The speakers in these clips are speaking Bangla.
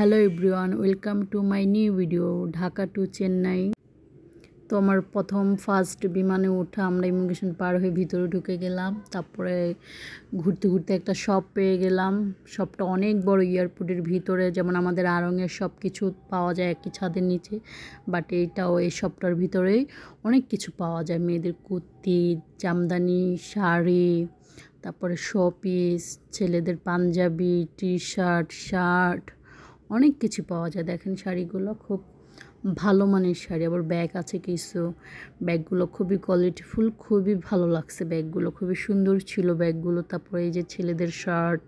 hello everyone welcome to my new video Dhaka to Chennai তো আমার প্রথম ফার্স্ট বিমানে ওঠা আমরা ইমিগ্রেশন পার হয়ে ভিতরে ঢুকে গেলাম তারপরে ঘুরতে ঘুরতে একটা শপ পেয়ে গেলাম শপটা অনেক বড় এয়ারপোর্টের ভিতরে যেমন আমাদের আরঙের সব কিছু পাওয়া যায় একই ছাদের নিচে বাট এইটাও এই শপটার ভিতরেই অনেক কিছু পাওয়া যায় মেয়েদের কুর্তি জামদানি শাড়ি তারপরে শপিস ছেলেদের পাঞ্জাবি টি শার্ট শার্ট অনেক কিছু পাওয়া যায় দেখেন শাড়িগুলো খুব ভালো মানের শাড়ি আবার ব্যাগ আছে কিছু ব্যাগগুলো খুবই কোয়ালিটিফুল খুবই ভালো লাগছে ব্যাগগুলো খুবই সুন্দর ছিল ব্যাগগুলো তারপরে এই যে ছেলেদের শার্ট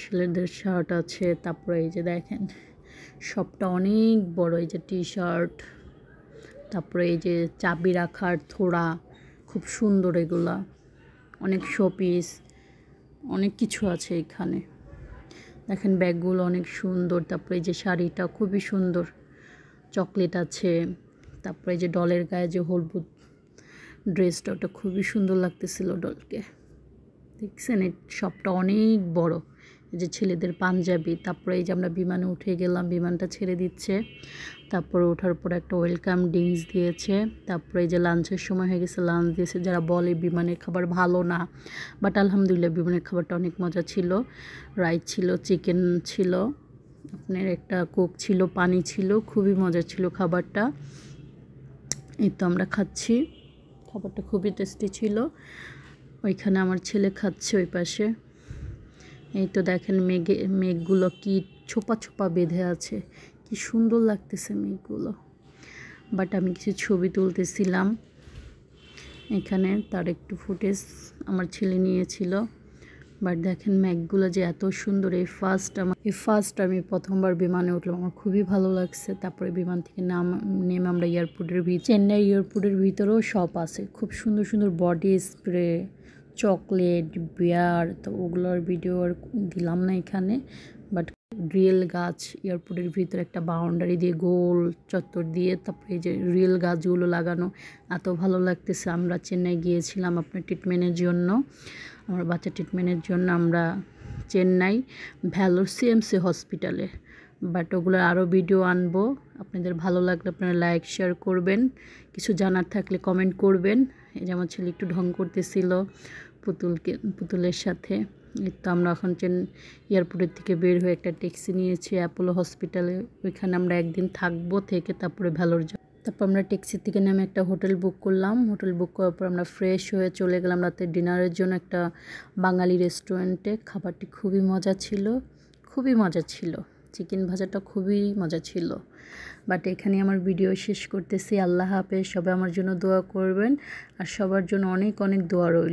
ছেলেদের শার্ট আছে তারপরে এই যে দেখেন সবটা অনেক বড় এই যে টি শার্ট তারপরে এই যে চাবি রাখার থোড়া খুব সুন্দর এগুলা অনেক শোপিস অনেক কিছু আছে এখানে দেখেন ব্যাগগুলো অনেক সুন্দর তারপরে যে শাড়িটা খুবই সুন্দর চকলেট আছে তারপরে যে ডলের গায়ে যে হলুদ ড্রেসটা ওটা খুবই সুন্দর লাগতেছিল ডলকে দেখছেন সবটা অনেক বড় যে ছেলেদের পাঞ্জাবি তারপরে এই যে আমরা বিমানে উঠে গেলাম বিমানটা ছেড়ে দিচ্ছে তারপরে ওঠার পর একটা ওয়েলকাম ড্রিঙ্কস দিয়েছে তারপরে যে লাঞ্চের সময় হয়ে গেছে লাঞ্চ দিয়েছে যারা বলে বিমানের খাবার ভালো না বাট আলহামদুলিল্লাহ বিমানের খাবারটা অনেক মজা ছিল রাইস ছিল চিকেন ছিল আপনার একটা কোক ছিল পানি ছিল খুবই মজা ছিল খাবারটা এই তো আমরা খাচ্ছি খাবারটা খুবই টেস্টি ছিল ওইখানে আমার ছেলে খাচ্ছে ওই পাশে এই তো দেখেন মেঘে মেঘগুলো কি ছোপা ছোপা বেঁধে আছে কি সুন্দর লাগতেছে মেঘগুলো বাট আমি কিছু ছবি তুলতেছিলাম এখানে তার একটু ফুটেজ আমার ছেলে নিয়েছিল বাট দেখেন ম্যাগগুলো যে এত সুন্দর এই ফার্স্ট আমার এই ফার্স্ট আমি প্রথমবার বিমানে উঠলাম আমার খুবই ভালো লাগছে তারপরে বিমান থেকে নাম নেমে আমরা এয়ারপোর্টের ভিতরে চেন্নাই এয়ারপোর্টের ভিতরেও শপ আছে খুব সুন্দর সুন্দর বডি স্প্রে চকলেট বিয়ার তো ওগুলোর ভিডিও আর দিলাম না এখানে বাট রিয়েল গাছ এয়ারপোর্টের ভিতরে একটা বাউন্ডারি দিয়ে গোল চত্বর দিয়ে তারপরে যে রিয়েল গাছগুলো লাগানো এত ভালো লাগতেছে আমরা চেন্নাই গিয়েছিলাম আপনার ট্রিটমেন্টের জন্য আমার বাচ্চা ট্রিটমেন্টের জন্য আমরা চেন্নাই ভ্যালোর সিএমসি হসপিটালে বাট ওগুলো আরও ভিডিও আনবো আপনাদের ভালো লাগলে আপনারা লাইক শেয়ার করবেন কিছু জানার থাকলে কমেন্ট করবেন এই যে আমার ছেলে একটু ঢং করতেছিল পুতুলকে পুতুলের সাথে তো আমরা এখন চেন এয়ারপোর্টের থেকে বের হয়ে একটা ট্যাক্সি নিয়েছি অ্যাপোলো হসপিটালে ওইখানে আমরা একদিন থাকবো থেকে তারপরে ভ্যালোর যাব তারপর আমরা ট্যাক্সি থেকে নামে একটা হোটেল বুক করলাম হোটেল বুক করার পর আমরা ফ্রেশ হয়ে চলে গেলাম রাতে ডিনারের জন্য একটা বাঙালি রেস্টুরেন্টে খাবারটি খুবই মজা ছিল খুবই মজা ছিল চিকেন ভাজাটা খুবই মজা ছিল বাট এখানে আমার ভিডিও শেষ করতেছি আল্লাহ হাফেজ সবাই আমার জন্য দোয়া করবেন আর সবার জন্য অনেক অনেক দোয়া রইল